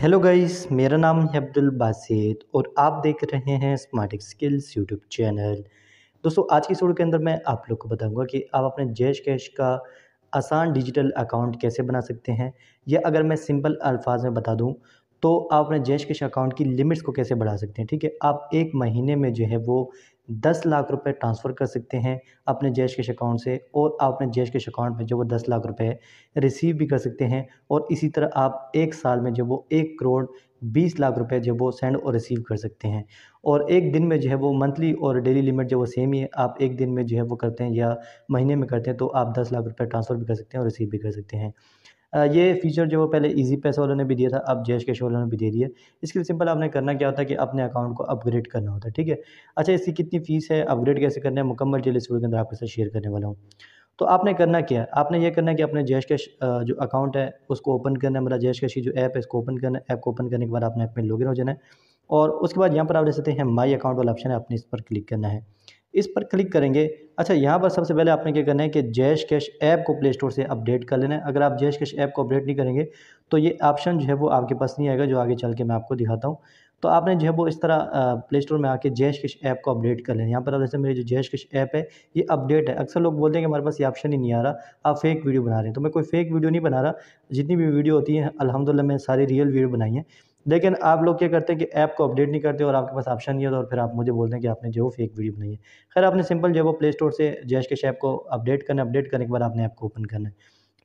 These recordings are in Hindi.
हेलो गाइस मेरा नाम है अब्दुल बासित और आप देख रहे हैं स्मार्ट स्किल्स यूट्यूब चैनल दोस्तों आज की वीडियो के अंदर मैं आप लोग को बताऊंगा कि आप अपने जैश कैश का आसान डिजिटल अकाउंट कैसे बना सकते हैं या अगर मैं सिंपल अल्फाज में बता दूं तो आप अपने जैश कैश अकाउंट की लिमिट्स को कैसे बढ़ा सकते हैं ठीक है आप एक महीने में जो है वो दस लाख रुपए ट्रांसफ़र कर सकते हैं अपने जैश कैश अकाउंट से और आप अपने जैश कैश अकाउंट में जो वो दस लाख रुपए रिसीव भी कर सकते हैं और इसी तरह आप एक साल में जो वो एक करोड़ बीस लाख रुपए जो वो सेंड और रिसीव कर सकते हैं और एक दिन में जो है वो मंथली और डेली लिमिट जो वो सेम ही है आप एक दिन में जो है वो करते हैं या महीने में करते हैं तो आप दस लाख रुपये ट्रांसफ़र भी कर सकते हैं और रिसीव भी कर सकते हैं ये फीचर जो पहले ईजी पैसे वालों ने भी दिया था अब जैश कैश वालों ने भी दे दिया इसके लिए सिंपल आपने करना क्या होता है कि अपने अकाउंट को अपग्रेड करना होता है ठीक है अच्छा इसकी कितनी फ़ीस है अपग्रेड कैसे करना है मुकम्मल जेल इस वीडियो के अंदर आपके साथ शेयर करने वाला हूँ तो आपने करना क्या है आपने ये करना है कि अपने जैश कैश जो अकाउंट है उसको ओपन करना है मेरा जैश कैश जो ऐप है इसको ओपन करना है ऐप को ओपन करने के बाद आपने ऐप में लॉगिन हो जाना है और उसके बाद यहाँ पर आप देख सकते हैं माई अकाउंट वाला ऑप्शन है आपने इस पर क्लिक करना है इस पर क्लिक करेंगे अच्छा यहाँ पर सबसे पहले आपने क्या करना है कि जैश कैश ऐप को प्ले स्टोर से अपडेट कर लेना है अगर आप जैश कैश ऐप को अपडेट नहीं करेंगे तो ये ऑप्शन जो है वो आपके पास नहीं आएगा जो आगे चल के मैं आपको दिखाता हूँ तो आपने जो है वो इस तरह प्ले स्टोर में आके जैश कश ऐप को अपडेट कर लेना यहाँ पर जैसे मेरी जो जैश कश ऐप है ये अपडेट है अक्सर लोग बोलते हैं कि हमारे पास ये ऑप्शन ही नहीं आ रहा आप फेक वीडियो बना रहे हैं तो मैं कोई फेक वीडियो नहीं बना रहा जितनी भी वीडियो होती है अलहमदिल्ला मैं सारी रियल वीडियो बनाई है लेकिन आप लोग क्या करते हैं कि ऐप को अपडेट नहीं करते और आपके पास ऑप्शन नहीं होता तो और फिर आप मुझे बोलते हैं कि आपने जो फेक वीडियो बनाई है खैर आपने सिंपल जो वो प्ले स्टोर से जैश के ऐप को अपडेट करना अपडेट करने के बाद आपने ऐप को ओपन करना है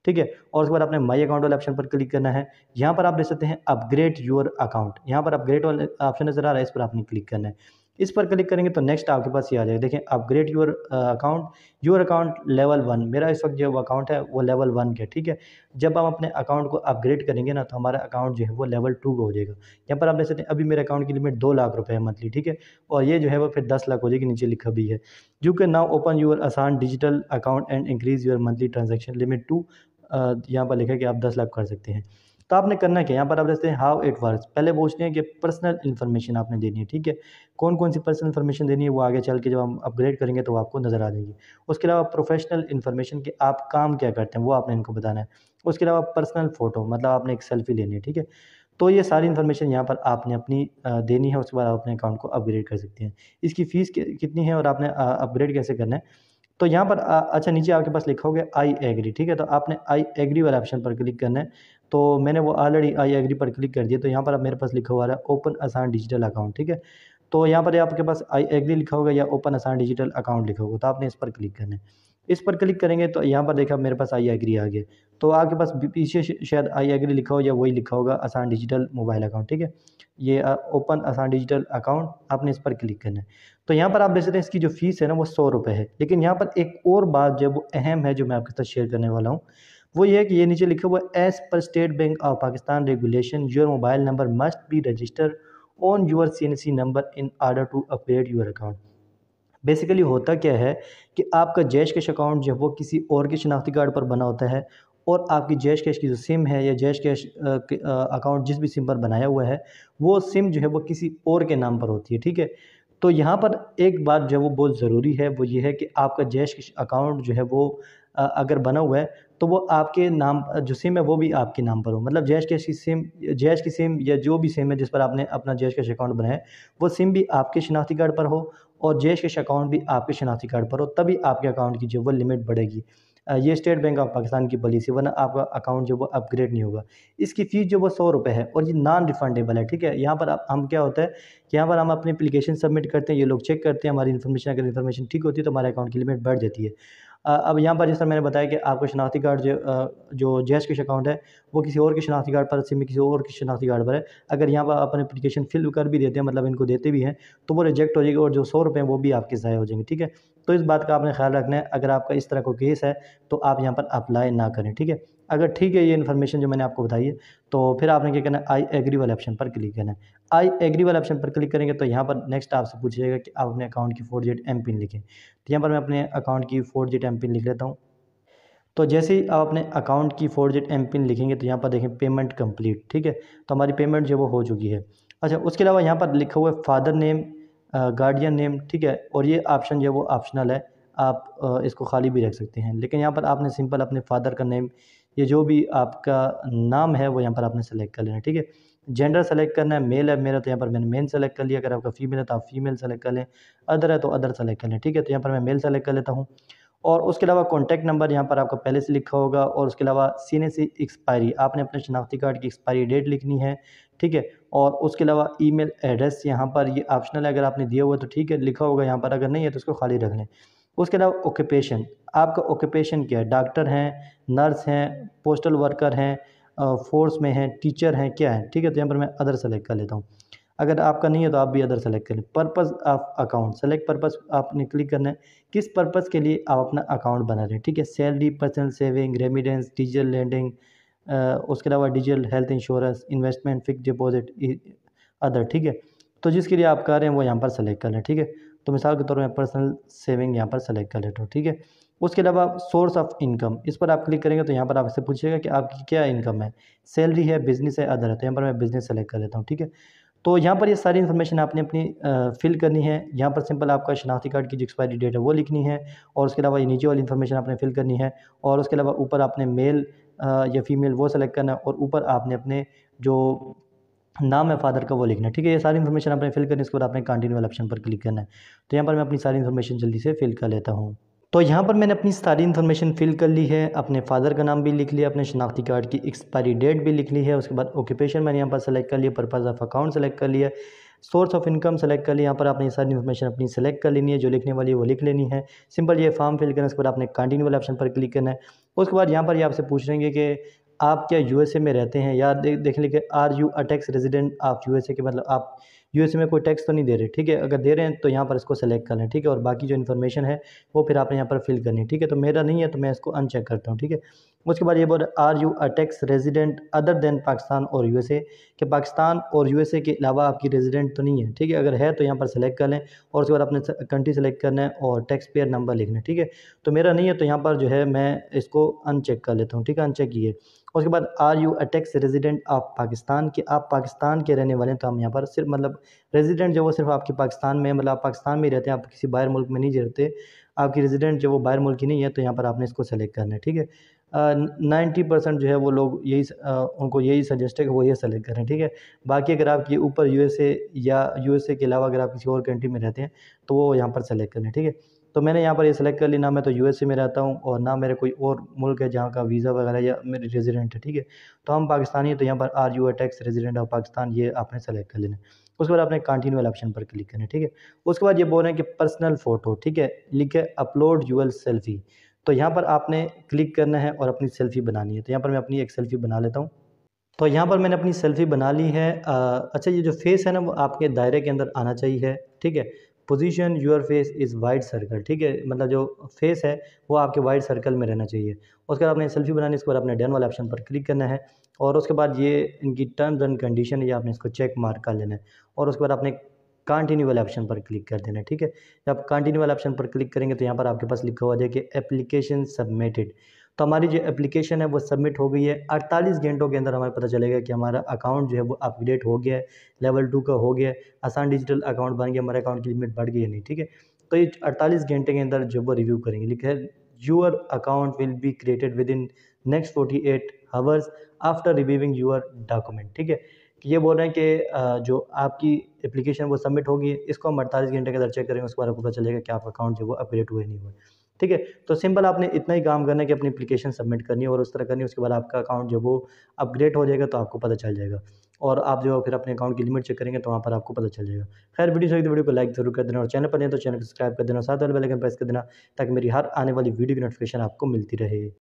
ठीक है और उसके बाद आपने माई अकाउंट वाले ऑप्शन पर क्लिक करना है यहाँ पर आप देख सकते हैं अपग्रेड योर अकाउंट यहाँ पर अपग्रेड वाले ऑप्शन नज़र आ रहा है इस पर आपने क्लिक करना है इस पर क्लिक करेंगे तो नेक्स्ट आपके पास ये आ जाएगा देखें upgrade your account your account level one मेरा इस वक्त जो अकाउंट है वो लेवल वन का ठीक है जब हम अपने अकाउंट को अपग्रेड करेंगे ना तो हमारा अकाउंट जो है वो लेवल टू का हो जाएगा यहाँ पर आप देख सकते हैं अभी मेरे अकाउंट की लिमिट दो लाख रुपये है मंथली ठीक है और ये जो है वो फिर दस लाख हो जाएगी नीचे लिखा भी है you can now open your आसान digital account and increase your monthly transaction limit to यहाँ पर लिखा है कि आप दस लाख कर सकते हैं तो आपने करना क्या यहाँ पर आप देखते हैं हाउ इट वर्क पहले पूछते हैं कि पर्सनल इन्फॉर्मेशन आपने देनी है ठीक है कौन कौन सी पर्सनल इन्फॉर्मेशन देनी है वो आगे चल के जब हम अपग्रेड करेंगे तो आपको नज़र आ जाएगी उसके अलावा प्रोफेशनल इन्फॉर्मेशन के आप काम क्या करते हैं वो आपने इनको बताना है उसके अलावा पर्सनल फ़ोटो मतलब आपने एक सेल्फी लेनी है ठीक है तो ये सारी इन्फॉर्मेशन यहाँ पर आपने अपनी देनी है उसके बाद आप अपने अकाउंट को अपग्रेड कर सकते हैं इसकी फ़ीस कितनी है और आपने अपग्रेड कैसे करना है तो यहाँ पर अच्छा नीचे आपके पास लिखा होगा आई एग्री ठीक है तो आपने आई एग्री वाले ऑप्शन पर क्लिक करना है तो मैंने वो ऑलरेडी आई एग्री पर क्लिक कर दिया तो यहाँ पर अब मेरे पास लिखा हुआ है ओपन आसान डिजिटल अकाउंट ठीक है तो यहाँ पर आपके पास आई एग्री लिखा होगा या ओपन आसान डिजिटल अकाउंट लिखा होगा तो आपने इस पर क्लिक करना है इस पर क्लिक करेंगे तो यहाँ पर देखा मेरे पास आई एग्री आ गया तो आपके पास पीछे शायद आई एग्री लिखा हो या वही लिखा होगा आसान डिजिटल मोबाइल अकाउंट ठीक है ये ओपन आसान डिजिटल अकाउंट आपने इस पर क्लिक करना है तो यहाँ पर आप देख सकते हैं इसकी जो फ़ीस है ना वो सौ रुपये है लेकिन यहाँ पर एक और बात जो वो अहम है जो मैं आपके साथ शेयर करने वाला हूँ वो ये है कि ये नीचे लिखा हुआ as per State Bank of Pakistan regulation your mobile number must be registered C N C number in order to update your account basically होता क्या है कि आपका जैश कैश अकाउंट जब वो किसी और के शनाख्ती कार्ड पर बना होता है और आपकी जैश कैश की जो सिम है या जैश कैश अकाउंट जिस भी सिम पर बनाया हुआ है वो सिम जो है वो किसी और के नाम पर होती है ठीक है तो यहाँ पर एक बात जो है वो बहुत ज़रूरी है वो ये है कि आपका जैश कैश अकाउंट जो है वो अगर बना हुआ है तो वो आपके नाम जो सिम है वो भी आपके नाम पर हो मतलब जैश कैश की सिम जैश की सिम या जो भी सिम है जिस पर आपने अपना जैश कैश अकाउंट बनाया वो सिम भी आपके शनाख्ती कार्ड पर हो और जैश कैश अकाउंट भी आपके शनाख्ती कार्ड पर हो तभी आपके अकाउंट की जो वो लिमिट बढ़ेगी ये स्टेट बैंक ऑफ पाकिस्तान की पॉलिसी वरना आपका अकाउंट जो वो अपग्रेड नहीं होगा इसकी फ़ीस जो वो सौ रुपये है और ये नॉन रिफंडेबल है ठीक है यहाँ पर आप हम क्या होता है यहाँ पर हम अपनी अपलीकेशन सबमिट करते हैं ये लोग चेक करते हैं हमारी इन्फॉर्मेशन अगर इन्फॉर्मेशन ठीक होती है तो हमारे अकाउंट की लिमिट बढ़ जाती है अब यहाँ पर जिस तरह मैंने बताया कि आपका शनाख्ती कार्ड जो जो जैस किश अकाउंट है वो किसी और के शनाख्ती कार्ड पर सिम में किसी और के शनाख्ती कार्ड पर है अगर यहाँ पर अपन अपलीकेशन फिल कर भी देते हैं मतलब इनको देते भी हैं तो वो रिजेक्ट हो जाएगी और जो सौ रुपये हैं वो भी आपके ज़ाय हो जाएंगे ठीक है तो इस बात का आपने ख्याल रखना है अगर आपका इस तरह का केस है तो आप यहाँ पर अप्लाई ना करें ठीक है अगर ठीक है ये इन्फॉर्मेशन जो मैंने आपको बताई है तो फिर आपने क्या करना है आई एग्री वाले ऑप्शन पर क्लिक करना है आई एग्री वाले ऑप्शन पर क्लिक करेंगे तो यहाँ पर नेक्स्ट आपसे पूछेगा कि आप अपने अकाउंट की फोर जेट एम पिन लिखें तो यहाँ पर मैं अपने अकाउंट की फोर जेट एम पिन लिख लेता हूँ तो जैसे ही आप अपने अकाउंट की फोर जेट एम पिन लिखेंगे तो यहाँ पर देखें पेमेंट कम्प्लीट ठीक है तो हमारी पेमेंट जो वो हो चुकी है अच्छा उसके अलावा यहाँ पर लिखा हुआ है फादर नेम गार्डियन नेम ठीक है और ये ऑप्शन जो है वो ऑप्शनल है आप इसको खाली भी रख सकते हैं लेकिन यहाँ पर आपने सिंपल अपने फादर का नेम ये जो भी आपका नाम है वो यहाँ पर आपने सेलेक्ट कर लेना है ठीक है जेंडर सेलेक्ट करना है मेल है मेरा तो यहाँ पर मैंने मेल सेलेक्ट कर लिया अगर आपका फीमेल है तो आप फीमेल सेलेक्ट कर लें अदर है तो अदर सेलेक्ट कर लें ठीक है तो यहाँ पर मैं मेल सेलेक्ट कर लेता हूँ और उसके अलावा कॉन्टैक्ट नंबर यहाँ पर आपका पहले से लिखा होगा और उसके अलावा सीने सी एक्सपायरी आपने अपने शनाख्ती कार्ड की एक्सपायरी डेट लिखनी है ठीक है और उसके अलावा ईमेल एड्रेस यहाँ पर ये ऑप्शनल है अगर आपने दिया हुआ तो ठीक है लिखा होगा यहाँ पर अगर नहीं है तो उसको खाली रख लें उसके अलावा ऑक्यूपेशन आपका ऑक्यूपेशन क्या है डॉक्टर हैं नर्स हैं पोस्टल वर्कर हैं फोर्स में हैं टीचर हैं क्या है ठीक है तो यहाँ पर मैं अदर सेलेक्ट कर लेता हूँ अगर आपका नहीं है तो आप भी अदर सेलेक्ट करें purpose of account select purpose आपने क्लिक करना है किस पर्पज़ के लिए आप अपना अकाउंट बना रहे हैं ठीक है salary personal saving remittance digital lending उसके अलावा digital health insurance investment fix deposit other ठीक है तो जिसके लिए आप कर रहे हैं वो यहाँ पर सेलेक्ट कर लें ठीक है तो मिसाल के तौर पर पर्सनल सेविंग यहाँ पर सेलेक्ट कर लेता हूँ ठीक है उसके अलावा सोर्स ऑफ इनकम इस पर आप क्लिक करेंगे तो यहाँ पर आपसे पूछेगा कि आपकी क्या इनकम है सैलरी है बिजनेस है अदर है तो यहाँ पर मैं बिजनेस सेलेक्ट कर लेता हूँ ठीक है तो यहाँ पर ये सारी इन्फॉर्मेशन आपने अपनी फिल करनी है यहाँ पर सिंपल आपका शनाख्ती कार्ड की जो एक्सपायरी डेट है वो लिखनी है और उसके अलावा ये नीचे वाली इन्फॉर्मेशन आपने फिल करनी है और उसके अलावा ऊपर आपने मेल या फीमेल वो सेलेक्ट करना है और ऊपर आपने अपने जो नाम है फादर का वो लिखना है ठीक है ये सारी इन्फॉर्मेशन आपने फिल करनी है इसके बाद आपने कंटिन्यू वाले ऑप्शन पर क्लिक करना है तो यहाँ पर मैं अपनी सारी इन्फॉर्मेशन जल्दी से फिल कर लेता हूँ तो यहाँ पर मैंने अपनी सारी इन्फॉर्मेशन फिल कर ली है अपने फादर का नाम भी लिख लिया अपने शनाख्ती कार्ड की एक्सपायरी डेट भी लिख ली है उसके बाद ऑक्यूपेशन मैंने यहाँ पर सेलेक्ट कर लिया पर्पज़ ऑफ अकाउंट सेलेक्ट कर लिया सोर्स ऑफ इनकम सेलेक्ट कर लिया यहाँ पर आपने सारी इन्फॉर्मेशन अपनी सेलेक्ट कर लेनी है जो लिखने वाली है वो लिख लेनी है सिंपल ये फॉर्म फिल करना है उसके बाद आपने कंटिन्यू वाले ऑप्शन पर क्लिक करना है उसके बाद यहाँ पर ये आपसे पूछ लेंगे कि आप क्या यूएसए में रहते हैं या देख देख लीजिए are you a tax resident of USA के मतलब आप यूएस में कोई टैक्स तो नहीं दे रहे ठीक है अगर दे रहे हैं तो यहाँ पर इसको सेलेक्ट कर लें ठीक है और बाकी जो इन्फॉर्मेशन है वो फिर आपने यहाँ पर फिल करनी है ठीक है तो मेरा नहीं है तो मैं इसको अनचेक करता हूँ ठीक है उसके बाद ये बोल are you a tax resident other than Pakistan और यू कि पाकिस्तान और यू के अलावा आपकी रेजिडेंट तो नहीं है ठीक है अगर है तो यहाँ पर सेलेक्ट कर लें और उसके बाद अपने कंट्री सेलेक्ट करना है और टैक्स पेयर नंबर लिखना है ठीक है तो मेरा नहीं है तो यहाँ पर जो है मैं इसको अनचेक कर लेता हूँ ठीक है अनचेक किए उसके बाद are you a tax resident of Pakistan कि आप पाकिस्तान के रहने वाले हैं तो हम यहाँ पर सिर्फ मतलब रेजिडेंट जो वो सिर्फ आपके पाकिस्तान में मतलब आप पाकिस्तान में ही रहते हैं आप किसी बाहर मुल्क में नहीं रहते आपकी रेजिडेंट जो वो बाहर मुल्क की नहीं है तो यहाँ पर आपने इसको सेलेक्ट करना है ठीक है नाइन्टी परसेंट जो है वो लोग यही उनको यही सजेस्ट है कि वो ये सेलेक्ट करें ठीक है बाकी अगर ऊपर यू ऊपर ए या ए के अलावा अगर आप किसी और कंट्री में रहते हैं तो वो यहाँ पर सेलेक्ट करें ठीक है तो मैंने यहाँ पर ये सिलेक्ट कर ली ना मैं तो यूएसए में रहता हूँ और ना मेरे कोई और मुल्क है जहाँ का वीज़ा वगैरह या मेरे रेजिडेंट है ठीक है तो हम पाकिस्तानी है तो यहाँ पर are you a tax resident of Pakistan ये आपने सेलेक्ट कर लेना उसके बाद आपने कंटिन्यू ऑप्शन पर क्लिक करना ठीक है उसके बाद ये बोल रहे हैं कि पर्सनल फ़ोटो ठीक है लिखे अपलोड यूएल सेल्फ़ी तो यहाँ पर आपने क्लिक करना है और अपनी सेल्फ़ी बनानी है तो यहाँ पर मैं अपनी एक सेल्फ़ी बना लेता हूँ तो यहाँ पर मैंने अपनी सेल्फ़ी बना ली है आ, अच्छा ये जो फेस है ना वो आपके दायरे के अंदर आना चाहिए ठीक है position your face is wide circle ठीक है मतलब जो फेस है वो आपके वाइड सर्कल में रहना चाहिए उसके बाद आपने सेल्फी बनानी इसके बाद आपने डन वाले ऑप्शन पर क्लिक करना है और उसके बाद ये इनकी टर्म्स एंड कंडीशन है ये आपने इसको चेक मार्क कर लेना है और उसके बाद आपने कंटिन्यू वाले ऑप्शन पर क्लिक कर देना है ठीक है जब कंटिन्यू वाले ऑप्शन पर क्लिक करेंगे तो यहाँ पर आपके पास लिखा हुआ जाए कि एप्लीकेशन सबमिटेड तो हमारी जो एप्लीकेशन है वो सबमिट हो गई है अड़तालीस घंटों के अंदर हमें पता चलेगा कि हमारा अकाउंट जो है वो अपग्रेड हो गया है लेवल टू का हो गया है आसान डिजिटल अकाउंट बन गया हमारे अकाउंट की लिमिट बढ़ गई है नहीं ठीक है तो ये अड़तालीस घंटे के अंदर जो वो रिव्यू करेंगे लिखे your account will be created within next forty eight hours after reviewing your document ठीक है ये बोल रहे हैं कि जो आपकी एप्लीकेशन वो सबमिट होगी इसको हम अड़तालीस घंटे के अंदर चेक करेंगे उसके बाद आपको पता चलेगा कि आपका अकाउंट जो वो अपडेट हुए नहीं हुए ठीक है तो सिंपल आपने इतना ही काम करना है कि अपनी एप्लीकेशन सबमिट करनी है और उस तरह करनी है उसके बाद आपका अकाउंट जो वो अपग्रेड हो जाएगा तो आपको पता चल जाएगा और आप जो फिर अपने अकाउंट की लिमिट चेक करेंगे तो वहाँ पर आपको पता चल जाएगा खैर वीडियो चाहिए तो वीडियो को लाइक जरूर कर देना और चैनल पर नहीं तो चैनल को सब्सक्राइब कर देना साथ वाले प्रेस कर देना ताकि मेरी हर आने वाली वीडियो की नोटिफिकेशन आपको मिलती रहे